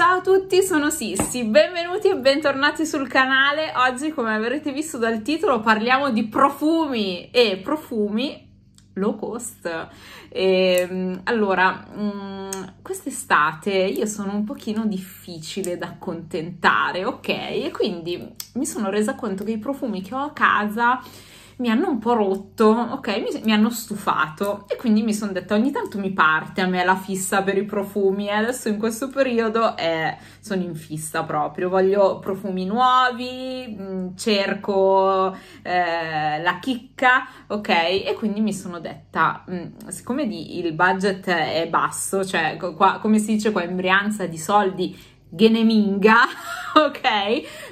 Ciao a tutti, sono Sissi, benvenuti e bentornati sul canale. Oggi, come avrete visto dal titolo, parliamo di profumi e profumi low cost. E, ehm, allora, mm, quest'estate io sono un pochino difficile da accontentare, ok? E quindi mi sono resa conto che i profumi che ho a casa mi hanno un po' rotto, ok? Mi, mi hanno stufato e quindi mi sono detta ogni tanto mi parte a me la fissa per i profumi e eh, adesso in questo periodo eh, sono in fissa proprio, voglio profumi nuovi, mm, cerco eh, la chicca, ok? E quindi mi sono detta, mh, mm, siccome di, il budget è basso, cioè qua, come si dice qua in Brianza di soldi Geneminga, ok?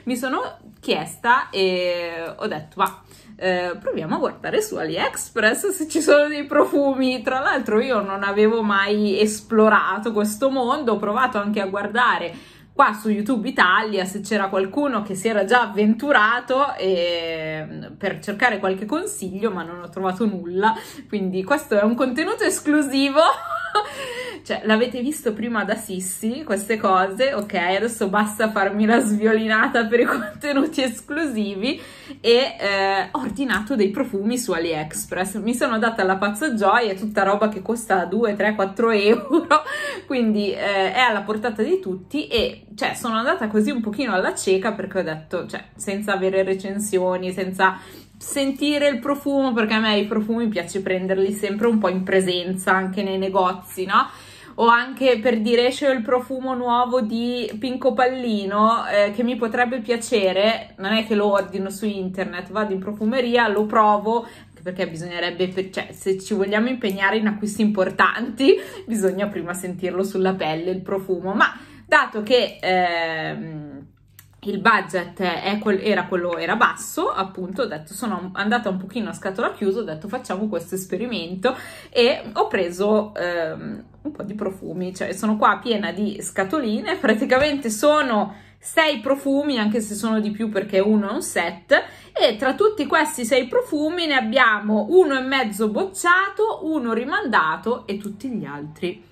Mi sono chiesta e ho detto, va, eh, proviamo a guardare su AliExpress se ci sono dei profumi. Tra l'altro io non avevo mai esplorato questo mondo, ho provato anche a guardare qua su YouTube Italia se c'era qualcuno che si era già avventurato eh, per cercare qualche consiglio, ma non ho trovato nulla. Quindi questo è un contenuto esclusivo Cioè, l'avete visto prima da Sissi, queste cose, ok, adesso basta farmi la sviolinata per i contenuti esclusivi e eh, ho ordinato dei profumi su AliExpress. Mi sono data la pazza gioia, tutta roba che costa 2, 3, 4 euro, quindi eh, è alla portata di tutti e, cioè, sono andata così un pochino alla cieca perché ho detto, cioè, senza avere recensioni, senza sentire il profumo, perché a me i profumi piace prenderli sempre un po' in presenza anche nei negozi, no? o anche per dire esce il profumo nuovo di Pinco Pallino eh, che mi potrebbe piacere, non è che lo ordino su internet, vado in profumeria, lo provo, perché bisognerebbe, cioè, se ci vogliamo impegnare in acquisti importanti, bisogna prima sentirlo sulla pelle il profumo, ma dato che... Ehm, il budget era quello era basso, appunto, ho detto sono andata un pochino a scatola chiusa, ho detto facciamo questo esperimento e ho preso ehm, un po' di profumi, cioè sono qua piena di scatoline, praticamente sono sei profumi, anche se sono di più perché uno è un set e tra tutti questi sei profumi ne abbiamo uno e mezzo bocciato, uno rimandato e tutti gli altri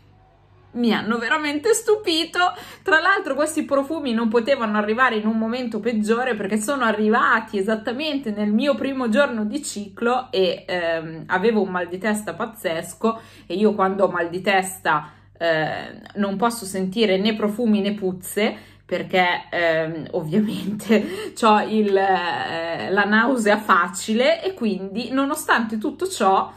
mi mm. hanno veramente stupito. Tra l'altro questi profumi non potevano arrivare in un momento peggiore perché sono arrivati esattamente nel mio primo giorno di ciclo e ehm, avevo un mal di testa pazzesco e io quando ho mal di testa eh, non posso sentire né profumi né puzze perché ehm, ovviamente ho eh, la nausea facile e quindi nonostante tutto ciò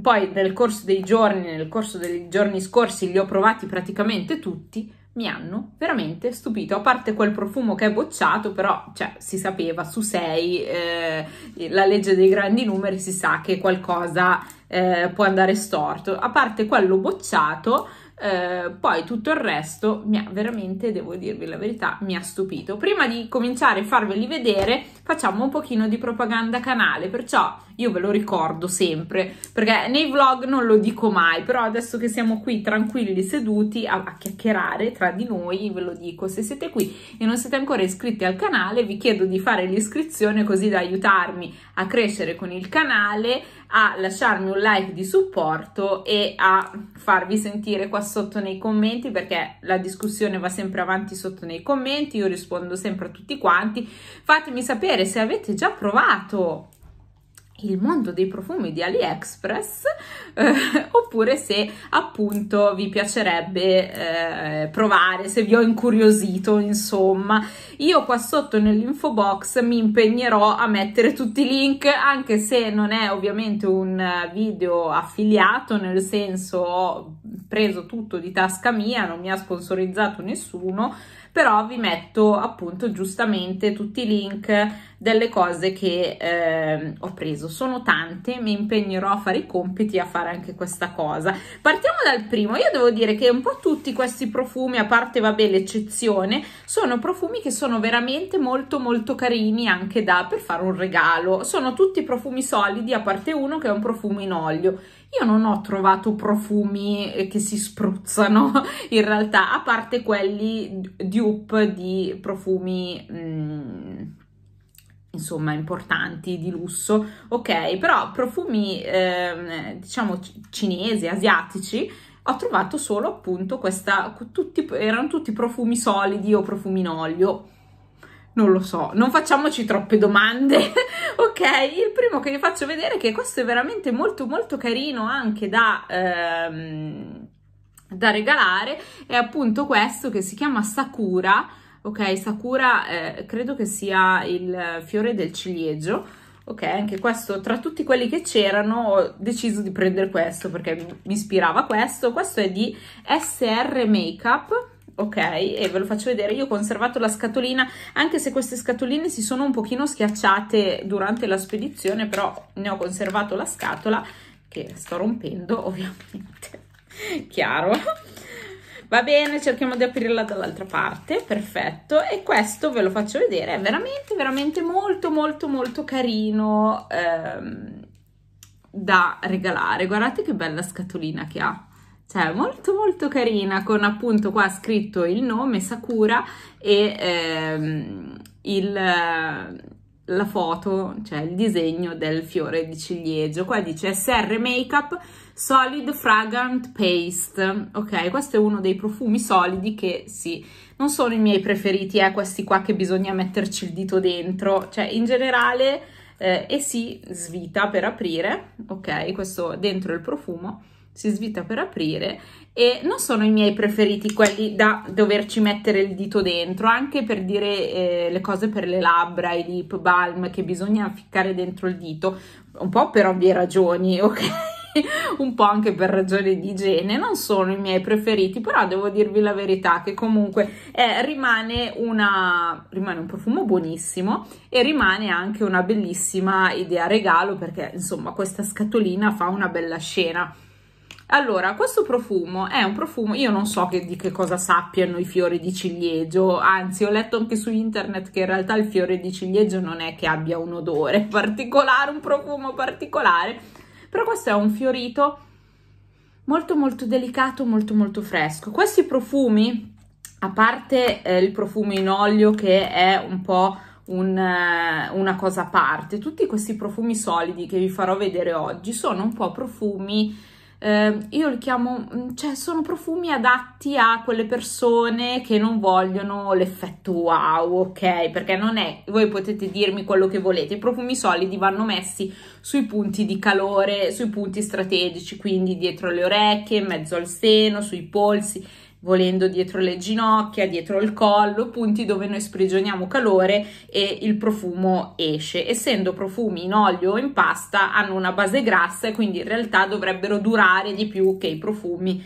poi nel corso dei giorni, nel corso dei giorni scorsi li ho provati praticamente tutti, mi hanno veramente stupito, a parte quel profumo che è bocciato, però cioè, si sapeva su 6, eh, la legge dei grandi numeri si sa che qualcosa eh, può andare storto, a parte quello bocciato, eh, poi tutto il resto mi ha veramente, devo dirvi la verità, mi ha stupito. Prima di cominciare a farveli vedere, facciamo un pochino di propaganda canale, perciò io ve lo ricordo sempre, perché nei vlog non lo dico mai, però adesso che siamo qui tranquilli seduti a, a chiacchierare tra di noi, ve lo dico, se siete qui e non siete ancora iscritti al canale, vi chiedo di fare l'iscrizione così da aiutarmi a crescere con il canale, a lasciarmi un like di supporto e a farvi sentire qua sotto nei commenti perché la discussione va sempre avanti sotto nei commenti, io rispondo sempre a tutti quanti. Fatemi sapere se avete già provato il mondo dei profumi di AliExpress eh, oppure se appunto vi piacerebbe eh, provare, se vi ho incuriosito insomma. Io qua sotto nell'info box mi impegnerò a mettere tutti i link anche se non è ovviamente un video affiliato nel senso preso tutto di tasca mia, non mi ha sponsorizzato nessuno, però vi metto appunto giustamente tutti i link delle cose che eh, ho preso. Sono tante, mi impegnerò a fare i compiti e a fare anche questa cosa. Partiamo dal primo, io devo dire che un po' tutti questi profumi, a parte vabbè l'eccezione, sono profumi che sono veramente molto molto carini anche da per fare un regalo. Sono tutti profumi solidi, a parte uno che è un profumo in olio io non ho trovato profumi eh, che si spruzzano in realtà, a parte quelli dupe di profumi... Mm, insomma importanti di lusso ok però profumi eh, diciamo cinesi asiatici ho trovato solo appunto questa tutti, erano tutti profumi solidi o profumi in olio non lo so, non facciamoci troppe domande, ok? Il primo che vi faccio vedere è che questo è veramente molto molto carino anche da, ehm, da regalare, è appunto questo che si chiama Sakura, ok? Sakura eh, credo che sia il fiore del ciliegio, ok? Anche questo, tra tutti quelli che c'erano ho deciso di prendere questo perché mi ispirava questo, questo è di SR Makeup, ok e ve lo faccio vedere io ho conservato la scatolina anche se queste scatoline si sono un pochino schiacciate durante la spedizione però ne ho conservato la scatola che sto rompendo ovviamente chiaro va bene cerchiamo di aprirla dall'altra parte perfetto e questo ve lo faccio vedere è veramente veramente molto molto molto carino ehm, da regalare guardate che bella scatolina che ha cioè molto molto carina con appunto qua scritto il nome Sakura e ehm, il, eh, la foto, cioè il disegno del fiore di ciliegio. Qua dice SR Makeup Solid Fragrant Paste, ok? Questo è uno dei profumi solidi che sì, non sono i miei preferiti, eh, questi qua che bisogna metterci il dito dentro, cioè in generale... Eh, e si svita per aprire, ok? Questo dentro il profumo si svita per aprire e non sono i miei preferiti quelli da doverci mettere il dito dentro anche per dire eh, le cose per le labbra, i lip balm che bisogna ficcare dentro il dito un po' per ovvie ragioni ok? un po' anche per ragioni di igiene, non sono i miei preferiti, però devo dirvi la verità che comunque eh, rimane, una, rimane un profumo buonissimo e rimane anche una bellissima idea regalo perché insomma questa scatolina fa una bella scena. Allora, questo profumo è un profumo, io non so che, di che cosa sappiano i fiori di ciliegio, anzi ho letto anche su internet che in realtà il fiore di ciliegio non è che abbia un odore particolare, un profumo particolare, però questo è un fiorito molto molto delicato, molto molto fresco. Questi profumi, a parte eh, il profumo in olio che è un po' un, eh, una cosa a parte, tutti questi profumi solidi che vi farò vedere oggi sono un po' profumi eh, io li chiamo, mm, cioè sono profumi adatti a quelle persone che non vogliono l'effetto wow, ok? Perché non è, voi potete dirmi quello che volete, i profumi solidi vanno messi sui punti di calore, sui punti strategici, quindi dietro le orecchie, in mezzo al seno, sui polsi, volendo dietro le ginocchia, dietro il collo, punti dove noi sprigioniamo calore e il profumo esce. Essendo profumi in olio o in pasta hanno una base grassa e quindi in realtà dovrebbero durare di più che i profumi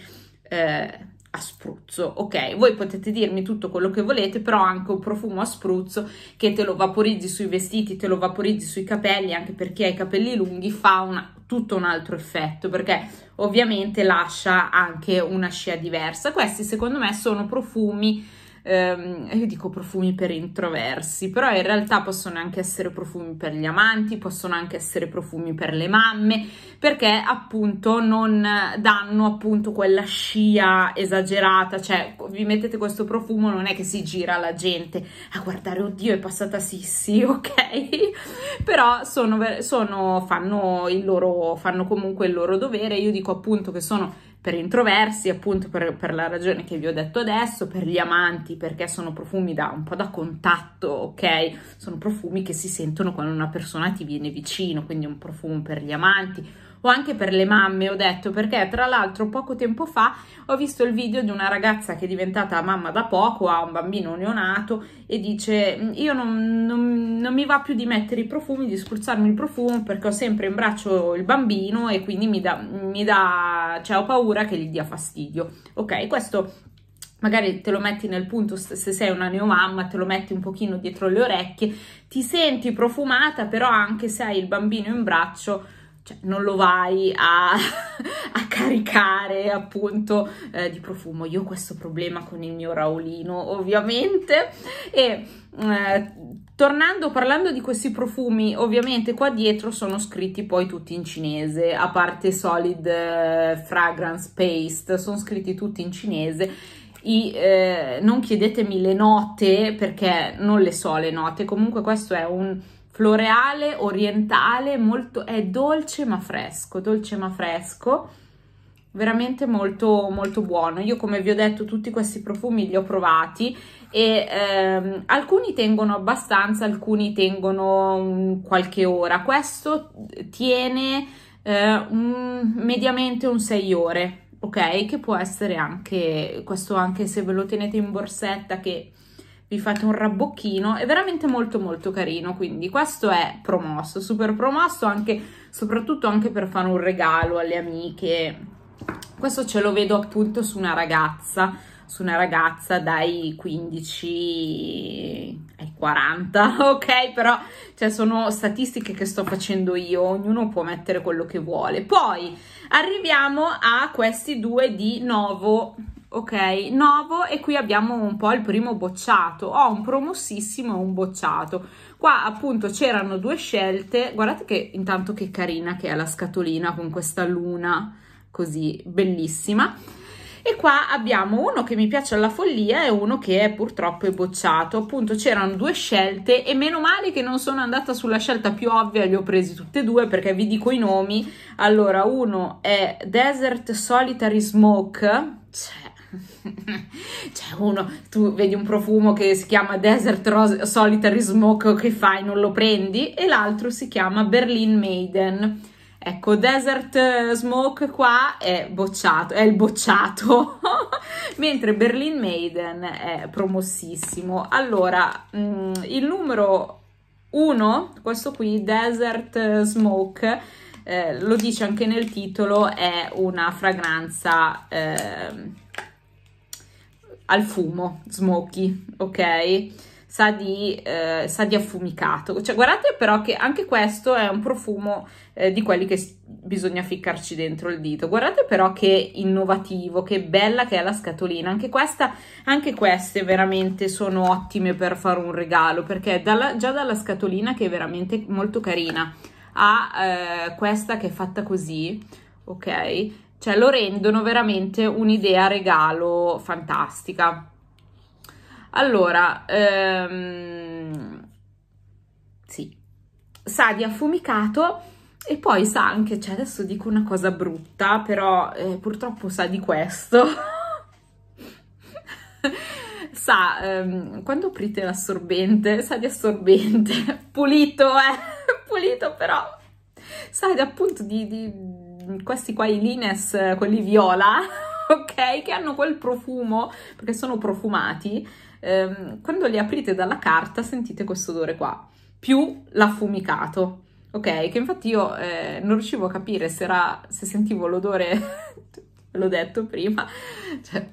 eh, a spruzzo, ok? Voi potete dirmi tutto quello che volete, però anche un profumo a spruzzo che te lo vaporizzi sui vestiti, te lo vaporizzi sui capelli, anche per chi ha i capelli lunghi, fa una tutto un altro effetto perché ovviamente lascia anche una scia diversa. Questi secondo me sono profumi ehm, io dico profumi per introversi, però in realtà possono anche essere profumi per gli amanti, possono anche essere profumi per le mamme, perché appunto non danno appunto quella scia esagerata, cioè vi mettete questo profumo non è che si gira la gente a guardare, oddio è passata Sissi, ok? però sono, sono fanno, il loro, fanno comunque il loro dovere, io dico appunto che sono per introversi, appunto per, per, la ragione che vi ho detto adesso, per gli amanti, perché sono profumi da un po' da contatto, ok? Sono profumi che si sentono quando una persona ti viene vicino, quindi un profumo per gli amanti, o anche per le mamme, ho detto, perché tra l'altro poco tempo fa ho visto il video di una ragazza che è diventata mamma da poco, ha un bambino neonato e dice io non, non, non mi va più di mettere i profumi, di spruzzarmi il profumo perché ho sempre in braccio il bambino e quindi mi dà, mi dà cioè ho paura che gli dia fastidio. Ok, questo magari te lo metti nel punto se sei una neomamma, te lo metti un pochino dietro le orecchie, ti senti profumata, però anche se hai il bambino in braccio cioè, non lo vai a, a caricare appunto eh, di profumo. Io ho questo problema con il mio Raolino, ovviamente. E eh, tornando parlando di questi profumi, ovviamente qua dietro sono scritti poi tutti in cinese, a parte Solid eh, Fragrance Paste, sono scritti tutti in cinese. I, eh, non chiedetemi le note perché non le so le note, comunque questo è un floreale, orientale, molto, è dolce ma fresco, dolce ma fresco, veramente molto molto buono. Io come vi ho detto tutti questi profumi li ho provati e ehm, alcuni tengono abbastanza, alcuni tengono um, qualche ora. Questo tiene eh, un, mediamente un 6 ore, ok? Che può essere anche, questo anche se ve lo tenete in borsetta che vi fate un rabbocchino, è veramente molto molto carino, quindi questo è promosso, super promosso, anche, soprattutto anche per fare un regalo alle amiche, questo ce lo vedo appunto su una ragazza, su una ragazza dai 15 ai 40, ok? Però cioè, sono statistiche che sto facendo io, ognuno può mettere quello che vuole. Poi arriviamo a questi due di Novo ok, nuovo e qui abbiamo un po' il primo bocciato, ho un promossissimo e un bocciato. Qua appunto c'erano due scelte, guardate che intanto che carina che è la scatolina con questa luna così bellissima. E qua abbiamo uno che mi piace alla follia e uno che è purtroppo è bocciato. Appunto c'erano due scelte e meno male che non sono andata sulla scelta più ovvia, li ho presi tutte e due perché vi dico i nomi. Allora uno è Desert Solitary Smoke, cioè c'è cioè, uno, tu vedi un profumo che si chiama Desert Rose, Solitary Smoke, che fai, non lo prendi, e l'altro si chiama Berlin Maiden. Ecco, Desert eh, Smoke qua è bocciato, è il bocciato, mentre Berlin Maiden è promossissimo. Allora, mm, il numero 1, questo qui, Desert eh, Smoke, eh, lo dice anche nel titolo, è una fragranza... Eh, al fumo, smoky, ok? Sa di, eh, sa di affumicato. Cioè, guardate però che anche questo è un profumo eh, di quelli che bisogna ficcarci dentro il dito. Guardate però che innovativo, che bella che è la scatolina. Anche questa, anche queste veramente sono ottime per fare un regalo, perché dalla, già dalla scatolina che è veramente molto carina a eh, questa che è fatta così, ok? cioè lo rendono veramente un'idea regalo fantastica. Allora, ehm, sì, sa di affumicato e poi sa anche, cioè adesso dico una cosa brutta, però eh, purtroppo sa di questo. sa, ehm, quando aprite l'assorbente, sa di assorbente, pulito, eh, pulito però, sa di, appunto di, di Mm, questi qua i Lines, eh, quelli viola, ok? Che hanno quel profumo, perché sono profumati, ehm, quando li aprite dalla carta sentite questo odore qua, più l'affumicato, ok? Che infatti io eh, non riuscivo a capire se, era, se sentivo l'odore, l'ho detto prima, cioè,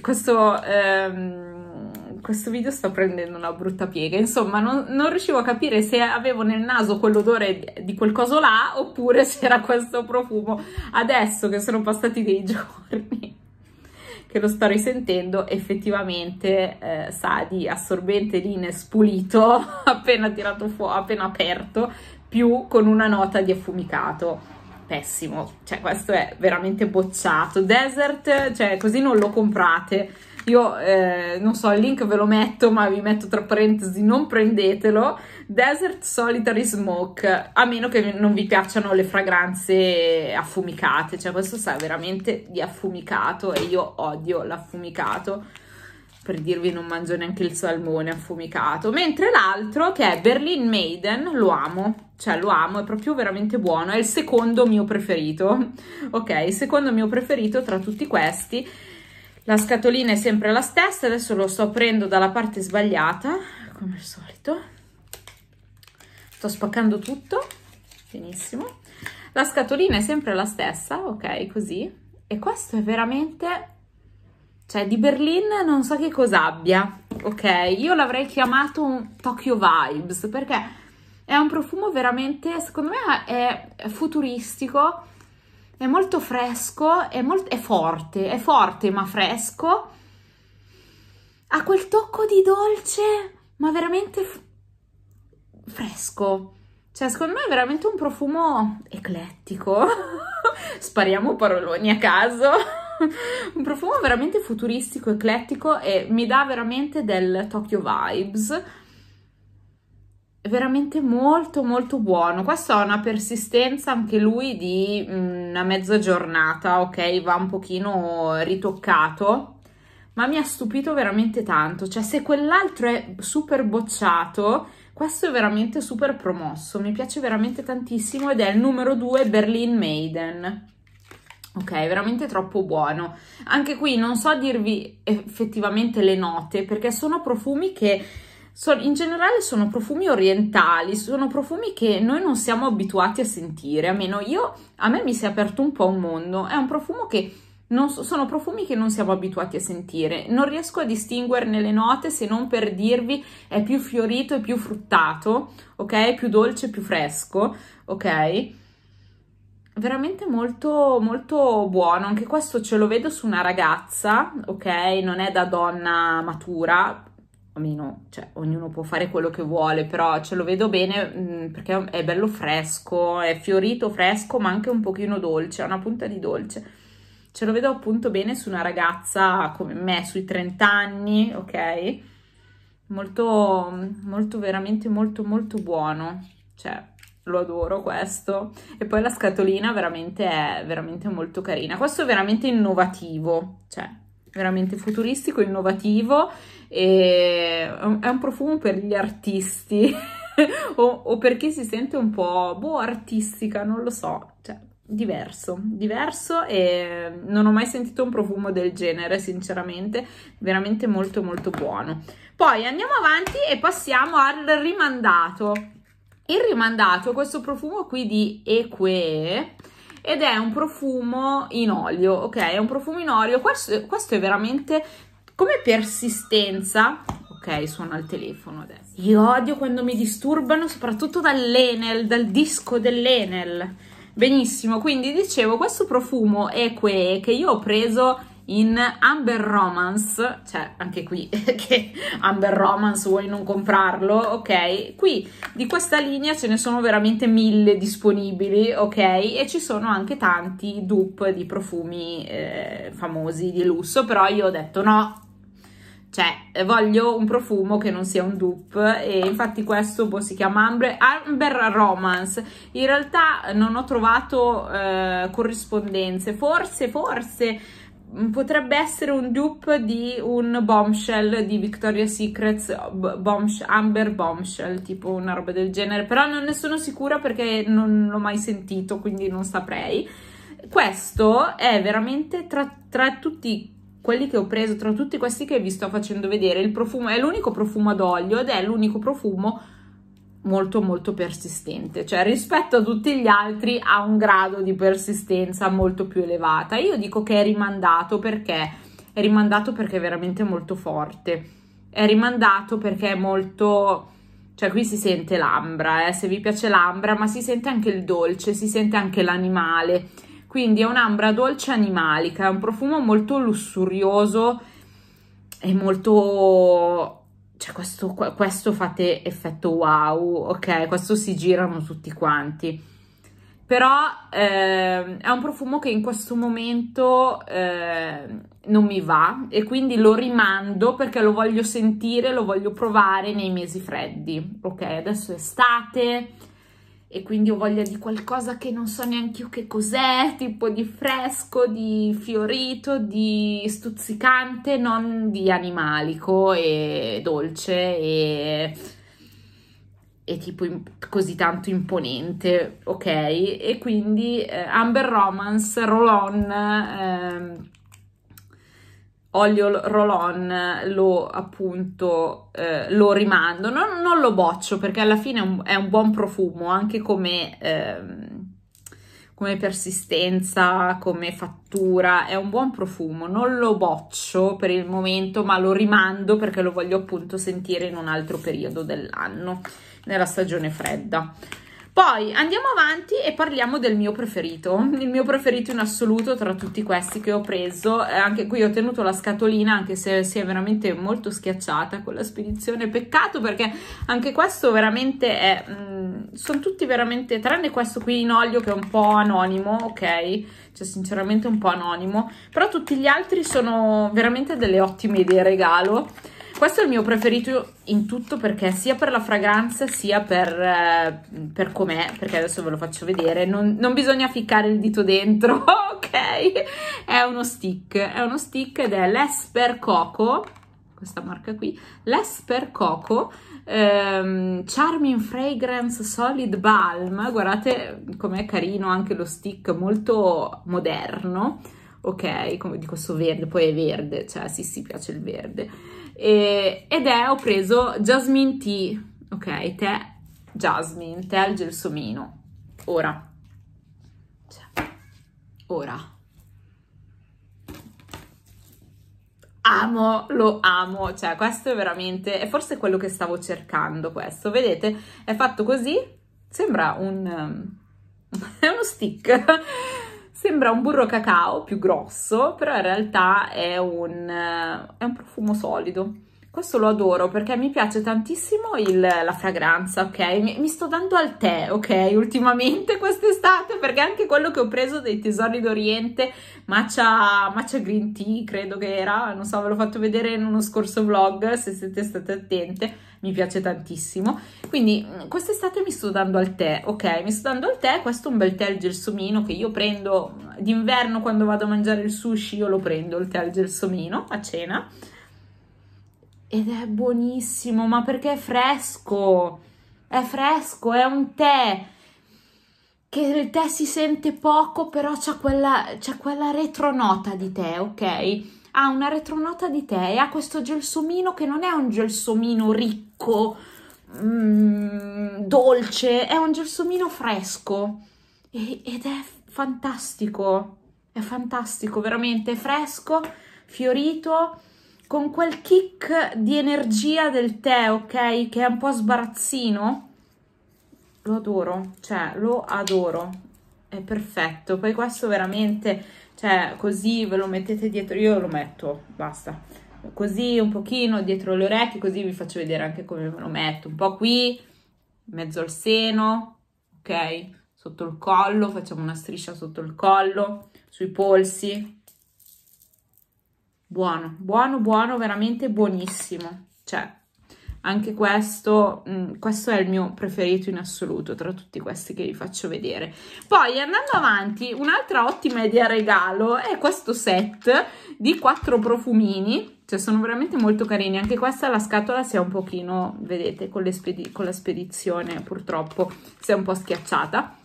questo... Ehm, questo video sta prendendo una brutta piega, insomma non, non riuscivo a capire se avevo nel naso quell'odore di quel coso là oppure se era questo profumo, adesso che sono passati dei giorni che lo sto risentendo effettivamente eh, sa di assorbente line spulito appena tirato fuori, appena aperto, più con una nota di affumicato pessimo, cioè questo è veramente bocciato, desert, cioè così non lo comprate io eh, non so, il link ve lo metto, ma vi metto tra parentesi, non prendetelo. Desert Solitary Smoke, a meno che non vi piacciono le fragranze affumicate, cioè questo sa veramente di affumicato e io odio l'affumicato per dirvi non mangio neanche il salmone affumicato, mentre l'altro che è Berlin Maiden lo amo, cioè lo amo, è proprio veramente buono, è il secondo mio preferito, ok, il secondo mio preferito tra tutti questi la scatolina è sempre la stessa adesso lo sto aprendo dalla parte sbagliata come al solito sto spaccando tutto benissimo la scatolina è sempre la stessa ok così e questo è veramente cioè di Berlin non so che cosa abbia ok io l'avrei chiamato un Tokyo Vibes perché è un profumo veramente secondo me è futuristico è molto fresco, è, molto, è forte, è forte ma fresco, ha quel tocco di dolce ma veramente fresco. Cioè, secondo me è veramente un profumo eclettico. Spariamo paroloni a caso. un profumo veramente futuristico, eclettico e mi dà veramente del Tokyo Vibes veramente molto molto buono questo ha una persistenza anche lui di mm, una mezza giornata ok va un pochino ritoccato ma mi ha stupito veramente tanto cioè se quell'altro è super bocciato questo è veramente super promosso mi piace veramente tantissimo ed è il numero 2 Berlin Maiden Ok, veramente troppo buono. Anche qui non so dirvi effettivamente le note perché sono profumi che So, in generale sono profumi orientali, sono profumi che noi non siamo abituati a sentire, a almeno io, a me mi si è aperto un po' un mondo, è un profumo che non, sono profumi che non siamo abituati a sentire, non riesco a distinguerne le note se non per dirvi è più fiorito e più fruttato, ok? Più dolce, più fresco, ok? veramente molto molto buono anche questo ce lo vedo su una ragazza ok non è da donna matura almeno cioè ognuno può fare quello che vuole, però ce lo vedo bene mh, mm, perché è bello fresco, è fiorito, fresco, ma anche un pochino dolce, ha una punta di dolce. Ce lo vedo appunto bene su una ragazza come me, sui 30 anni, ok? Molto, molto, veramente molto, molto buono. Cioè, lo adoro questo. E poi la scatolina veramente è veramente molto carina. Questo è veramente innovativo, cioè, veramente futuristico, innovativo e è un profumo per gli artisti o, o, perché si sente un po' boh, artistica, non lo so, cioè diverso, diverso e non ho mai sentito un profumo del genere sinceramente, veramente molto molto buono. Poi andiamo avanti e passiamo al rimandato. Il rimandato è questo profumo qui di Eque ed è un profumo in olio, ok? È un profumo in olio, questo, questo è veramente come persistenza, ok, suona il telefono adesso. Io odio quando mi disturbano, soprattutto dall'Enel, dal disco dell'Enel. Benissimo, quindi dicevo, questo profumo Eque che io ho preso in Amber Romance, cioè anche qui che Amber Romance vuoi non comprarlo, ok? Qui di questa linea ce ne sono veramente mille disponibili, ok? E ci sono anche tanti dupe di profumi eh, famosi di lusso, però io ho detto no, cioè eh, voglio un profumo che non sia un dupe e infatti questo boh, si chiama Amber, Amber Romance in realtà non ho trovato eh, corrispondenze forse forse mm, potrebbe essere un dupe di un bombshell di Victoria's Secrets bombsh Amber Bombshell tipo una roba del genere però non ne sono sicura perché non l'ho mai sentito quindi non saprei questo è veramente tra, tra tutti quelli che ho preso, tra tutti questi che vi sto facendo vedere, il profumo è l'unico profumo ad olio ed è l'unico profumo molto molto persistente, cioè rispetto a tutti gli altri ha un grado di persistenza molto più elevata. Io dico che è rimandato perché è rimandato perché è veramente molto forte. È rimandato perché è molto cioè qui si sente l'ambra, eh? se vi piace l'ambra, ma si sente anche il dolce, si sente anche l'animale, quindi è un'ambra dolce animalica, è un profumo molto lussurioso e molto... cioè questo, questo fate effetto wow, ok? Questo si girano tutti quanti. Però eh, è un profumo che in questo momento eh, non mi va e quindi lo rimando perché lo voglio sentire, lo voglio provare nei mesi freddi, ok? Adesso è estate e quindi ho voglia di qualcosa che non so neanche io che cos'è, tipo di fresco, di fiorito, di stuzzicante, non di animalico e dolce e, e tipo così tanto imponente, ok? E quindi eh, Amber Romance, Roll On, eh, olio roll-on lo appunto eh, lo rimando, non, non, lo boccio perché alla fine è un, è un buon profumo anche come, ehm, come persistenza, come fattura, è un buon profumo, non lo boccio per il momento ma lo rimando perché lo voglio appunto sentire in un altro periodo dell'anno, nella stagione fredda. Poi andiamo avanti e parliamo del mio preferito, il mio preferito in assoluto tra tutti questi che ho preso, eh, anche qui ho tenuto la scatolina anche se si è veramente molto schiacciata con la spedizione, peccato perché anche questo veramente è, mm, sono tutti veramente, tranne questo qui in olio che è un po' anonimo, ok? Cioè sinceramente un po' anonimo, però tutti gli altri sono veramente delle ottime idee regalo questo è il mio preferito in tutto perché sia per la fragranza sia per, eh, per com'è, perché adesso ve lo faccio vedere, non, non bisogna ficcare il dito dentro, ok? È uno stick, è uno stick ed è l'Esper Coco, questa marca qui, l'Esper Coco ehm, Charming Fragrance Solid Balm, guardate com'è carino anche lo stick, molto moderno, ok, come di questo verde, poi è verde, cioè sì, sì, piace il verde e, ed è, ho preso Jasmine Tea, ok, tè Jasmine, tè al gelsomino, ora, cioè, ora. amo, lo amo, cioè questo è veramente, è forse quello che stavo cercando questo, vedete, è fatto così, sembra un, um, uno stick, Sembra un burro cacao più grosso, però in realtà è un, eh, è un profumo solido. Questo lo adoro perché mi piace tantissimo il, la fragranza, ok? Mi, mi sto dando al tè, ok? Ultimamente quest'estate, perché anche quello che ho preso dei tesori d'Oriente, matcha, matcha green tea, credo che era, non so, ve l'ho fatto vedere in uno scorso vlog, se siete state attente, mi piace tantissimo. Quindi mm, quest'estate mi sto dando al tè, ok? Mi sto dando al tè, questo è un bel tè al gelsomino che io prendo mm, d'inverno quando vado a mangiare il sushi, io lo prendo il tè al gelsomino a cena. Ed è buonissimo, ma perché è fresco, è fresco, è un tè che il tè si sente poco, però c'è quella, c'è quella retronota di tè, ok? ha una retronota di tè e ha questo gelsomino che non è un gelsomino ricco, ricco, mm, dolce, è un gelsomino fresco e, ed è fantastico, è fantastico, veramente fresco, fiorito, con quel kick di energia del tè, ok? Che è un po' sbarazzino. Lo adoro, cioè lo adoro, è perfetto. Poi questo veramente, cioè così ve lo mettete dietro, io lo metto, basta così un pochino dietro le orecchie, così vi faccio vedere anche come me lo metto, un po' qui, mezzo al seno, ok? Sotto il collo, facciamo una striscia sotto il collo, sui polsi. Buono, buono, buono, veramente buonissimo. Cioè, anche questo, mh, mm, questo è il mio preferito in assoluto tra tutti questi che vi faccio vedere. Poi andando avanti, un'altra ottima idea regalo è questo set di quattro profumini cioè sono veramente molto carini anche questa la scatola si è un pochino vedete con, con la spedizione purtroppo si è un po' schiacciata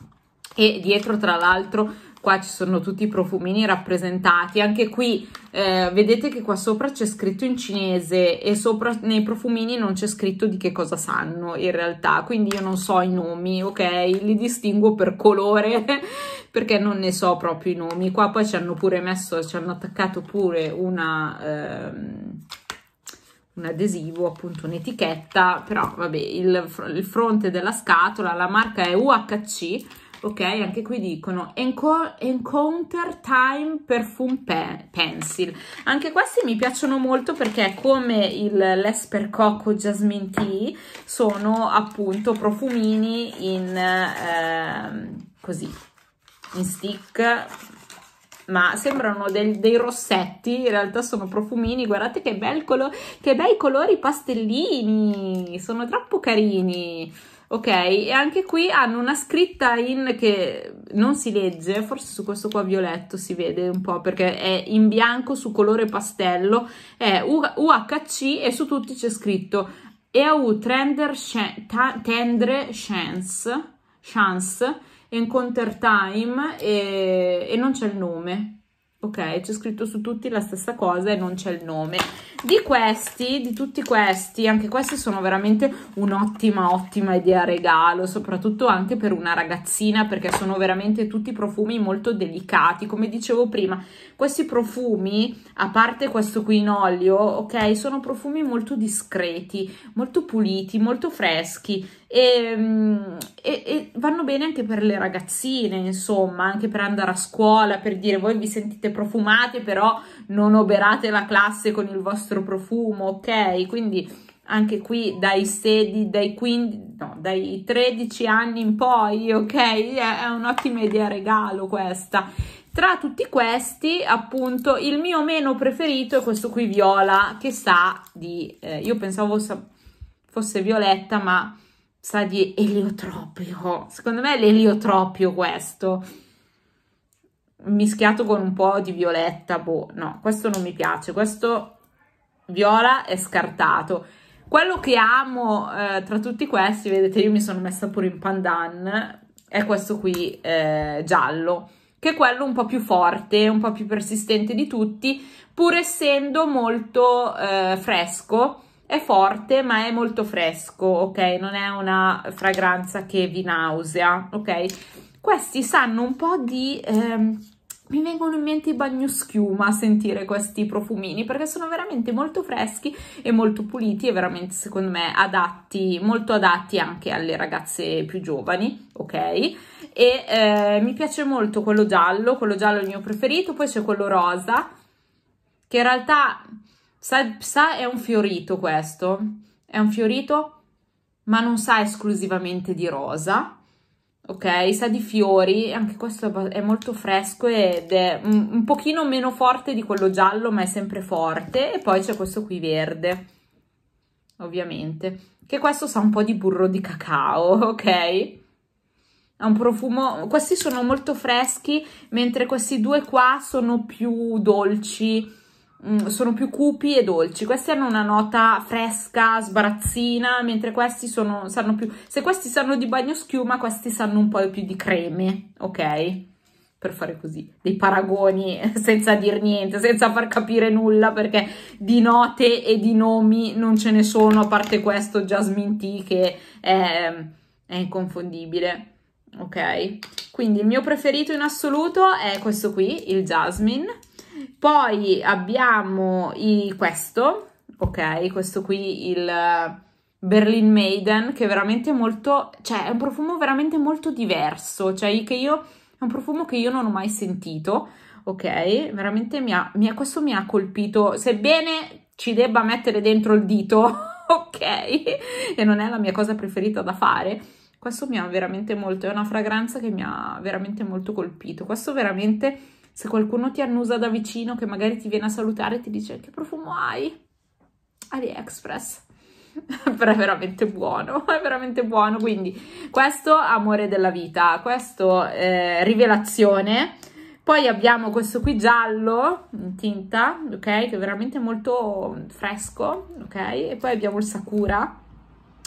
e dietro tra l'altro qua ci sono tutti i profumini rappresentati anche qui eh, vedete che qua sopra c'è scritto in cinese e sopra nei profumini non c'è scritto di che cosa sanno in realtà quindi io non so i nomi ok li distingo per colore perché non ne so proprio i nomi qua poi ci hanno pure messo ci hanno attaccato pure una ehm, un adesivo, appunto un'etichetta, però vabbè, il, il, fronte della scatola, la marca è UHC ok? Anche qui dicono Encounter Time Perfume Pen Pencil. Anche questi mi piacciono molto perché come il Lesper Coco Jasmine Tea sono appunto profumini in eh, così, in stick ma sembrano dei, dei, rossetti, in realtà sono profumini, guardate che, bel colo che bei colori pastellini, sono troppo carini ok? E anche qui hanno una scritta in che non si legge, forse su questo qua violetto si vede un po' perché è in bianco su colore pastello, è UHC e su tutti c'è scritto EU Trender Tendre Chance, Chance Encounter Time e, e non c'è il nome, ok? C'è scritto su tutti la stessa cosa e non c'è il nome. Di questi, di tutti questi, anche questi sono veramente un'ottima, ottima idea regalo, soprattutto anche per una ragazzina, perché sono veramente tutti profumi molto delicati. Come dicevo prima, questi profumi, a parte questo qui in olio, ok, sono profumi molto discreti, molto puliti, molto freschi e, mm, e, e vanno bene anche per le ragazzine, insomma, anche per andare a scuola, per dire voi vi sentite profumate, però non oberate la classe con il vostro profumo, ok? Quindi anche qui dai 16, dai 15, no, dai 13 anni in poi, ok? È, un'ottima idea regalo questa. Tra tutti questi, appunto, il mio meno preferito è questo qui viola, che sa di... Eh, io pensavo fosse violetta, ma sa di eliotropio. Secondo me è l'eliotropio questo. Mischiato con un po' di violetta, boh, no, questo non mi piace. Questo viola è scartato. Quello che amo eh, tra tutti questi, vedete, io mi sono messa pure in pandan, è questo qui eh, giallo che è quello un po' più forte, un po' più persistente di tutti, pur essendo molto eh, fresco, è forte ma è molto fresco, ok? Non è una fragranza che vi nausea, ok? Questi sanno un po' di... Ehm, mi vengono in mente i bagnoschiuma a sentire questi profumini perché sono veramente molto freschi e molto puliti e veramente secondo me adatti, molto adatti anche alle ragazze più giovani, ok? e eh, mi piace molto quello giallo, quello giallo è il mio preferito, poi c'è quello rosa, che in realtà sa, sa è un fiorito questo, è un fiorito ma non sa esclusivamente di rosa, ok? Sa di fiori, anche questo è molto fresco ed è un, un pochino meno forte di quello giallo, ma è sempre forte. E poi c'è questo qui verde, ovviamente, che questo sa un po' di burro di cacao, ok? ha un profumo, questi sono molto freschi, mentre questi due qua sono più dolci, mm, sono più cupi e dolci. Questi hanno una nota fresca, sbarazzina, mentre questi sono, sanno più... Se questi sanno di bagnoschiuma, questi sanno un po' più di creme, ok? Per fare così, dei paragoni senza dir niente, senza far capire nulla, perché di note e di nomi non ce ne sono, a parte questo Jasmine Tea che è, è inconfondibile ok? Quindi il mio preferito in assoluto è questo qui, il Jasmine. Poi abbiamo i, questo, ok? Questo qui, il eh, Berlin Maiden, che è veramente molto... Cioè, è un profumo veramente molto diverso. Cioè, che io... È un profumo che io non ho mai sentito, ok? Veramente mi ha, mi ha, questo mi ha colpito. Sebbene ci debba mettere dentro il dito, ok? E non è la mia cosa preferita da fare questo mi ha veramente molto, è una fragranza che mi ha veramente molto colpito. Questo veramente, se qualcuno ti annusa da vicino, che magari ti viene a salutare e ti dice che profumo hai? AliExpress. Però è veramente buono, è veramente buono. Quindi questo amore della vita, questo eh, rivelazione. Poi abbiamo questo qui giallo in tinta, ok? Che è veramente molto fresco, ok? E poi abbiamo il Sakura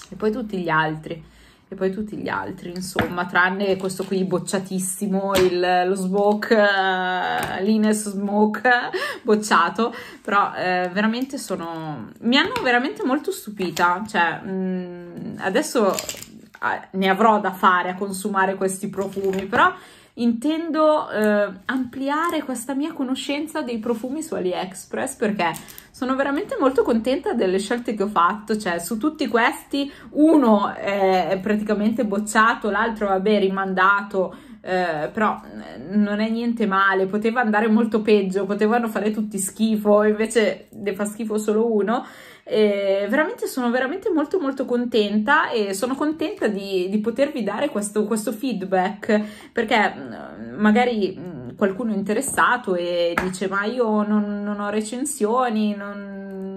e poi tutti gli altri e poi tutti gli altri, insomma, tranne questo qui bocciatissimo, il, lo smoke, uh, l'Ines smoke bocciato, però eh, veramente sono... mi hanno veramente molto stupita, cioè mh, mm, adesso eh, ne avrò da fare a consumare questi profumi, però intendo eh, ampliare questa mia conoscenza dei profumi su AliExpress perché sono veramente molto contenta delle scelte che ho fatto, cioè su tutti questi uno è praticamente bocciato, l'altro vabbè rimandato, eh, però eh, non è niente male, poteva andare molto peggio, potevano fare tutti schifo, invece ne fa schifo solo uno eh, veramente sono veramente molto molto contenta e sono contenta di, di potervi dare questo, questo feedback perché mm, magari mm, qualcuno è interessato e dice ma io non, non ho recensioni, non,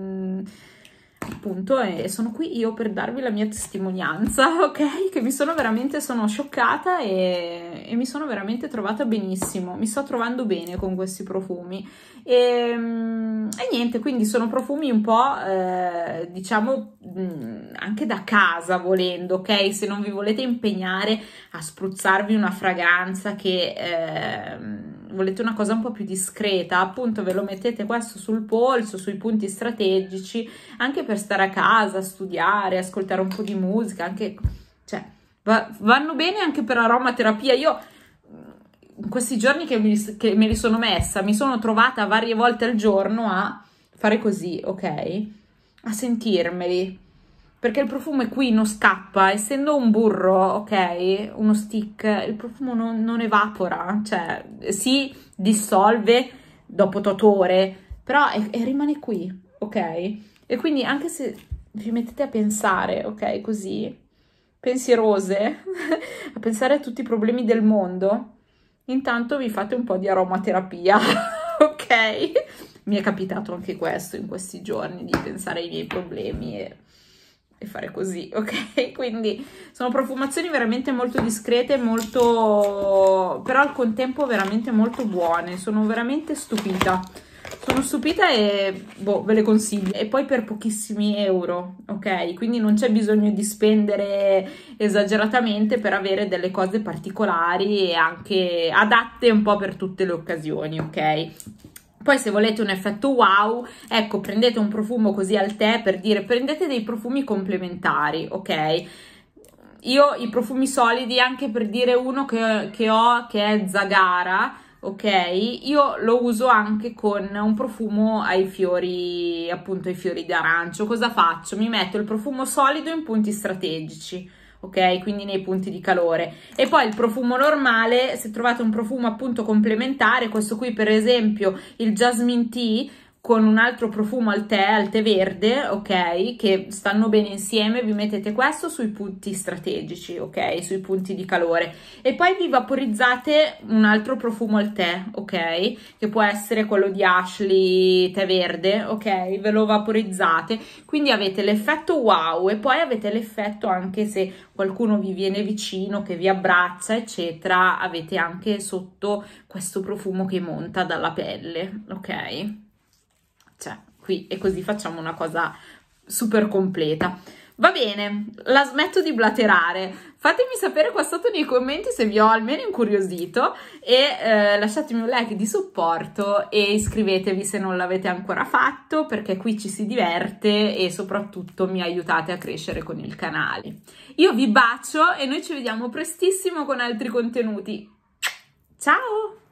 appunto e sono qui io per darvi la mia testimonianza, ok? Che mi sono veramente, sono scioccata e, e mi sono veramente trovata benissimo, mi sto trovando bene con questi profumi e, ehm, e niente, quindi sono profumi un po' eh, diciamo mm, anche da casa volendo, ok? Se non vi volete impegnare a spruzzarvi una fragranza che... Eh, volete una cosa un po' più discreta, appunto ve lo mettete questo sul polso, sui punti strategici, anche per stare a casa, studiare, ascoltare un po' di musica, anche, cioè, va, vanno bene anche per aromaterapia. Io mm, in questi giorni che, mi, che me li sono messa, mi sono trovata varie volte al giorno a fare così, ok? A sentirmeli perché il profumo qui non scappa, essendo un burro, ok, uno stick, il profumo non, non evapora, cioè si dissolve dopo 8 ore, però è, è rimane qui, ok? E quindi anche se vi mettete a pensare, ok, così, pensierose, a pensare a tutti i problemi del mondo, intanto vi fate un po' di aromaterapia, ok? Mi è capitato anche questo in questi giorni, di pensare ai miei problemi e e fare così, ok? Quindi sono profumazioni veramente molto discrete, molto... però al contempo veramente molto buone, sono veramente stupita. Sono stupita e boh, ve le consiglio. E poi per pochissimi euro, ok? Quindi non c'è bisogno di spendere esageratamente per avere delle cose particolari e anche adatte un po' per tutte le occasioni, ok? Poi se volete un effetto wow, ecco, prendete un profumo così al tè per dire prendete dei profumi complementari, ok? Io i profumi solidi, anche per dire uno che, che ho, che è Zagara, ok? Io lo uso anche con un profumo ai fiori, appunto ai fiori d'arancio. Cosa faccio? Mi metto il profumo solido in punti strategici ok? Quindi nei punti di calore. E poi il profumo normale, se trovate un profumo appunto complementare, questo qui per esempio, il Jasmine Tea, con un altro profumo al tè, al tè verde, ok, che stanno bene insieme, vi mettete questo sui punti strategici, ok, sui punti di calore e poi vi vaporizzate un altro profumo al tè, ok, che può essere quello di Ashley tè verde, ok, ve lo vaporizzate, quindi avete l'effetto wow e poi avete l'effetto anche se qualcuno vi viene vicino, che vi abbraccia, eccetera, avete anche sotto questo profumo che monta dalla pelle, ok? cioè, qui e così facciamo una cosa super completa. Va bene, la smetto di blaterare. Fatemi sapere qua sotto nei commenti se vi ho almeno incuriosito e eh, lasciatemi un like di supporto e iscrivetevi se non l'avete ancora fatto perché qui ci si diverte e soprattutto mi aiutate a crescere con il canale. Io vi bacio e noi ci vediamo prestissimo con altri contenuti. Ciao!